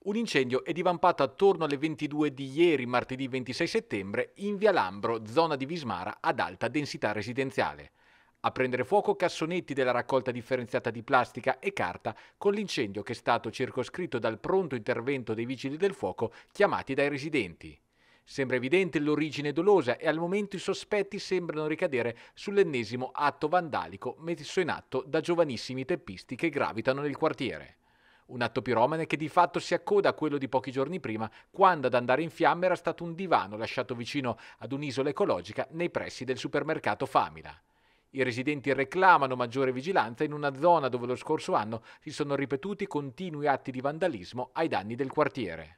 Un incendio è divampato attorno alle 22 di ieri, martedì 26 settembre, in Via Lambro, zona di Vismara, ad alta densità residenziale. A prendere fuoco cassonetti della raccolta differenziata di plastica e carta con l'incendio che è stato circoscritto dal pronto intervento dei vigili del fuoco chiamati dai residenti. Sembra evidente l'origine dolosa e al momento i sospetti sembrano ricadere sull'ennesimo atto vandalico messo in atto da giovanissimi teppisti che gravitano nel quartiere. Un atto piromane che di fatto si accoda a quello di pochi giorni prima, quando ad andare in fiamme era stato un divano lasciato vicino ad un'isola ecologica nei pressi del supermercato Famila. I residenti reclamano maggiore vigilanza in una zona dove lo scorso anno si sono ripetuti continui atti di vandalismo ai danni del quartiere.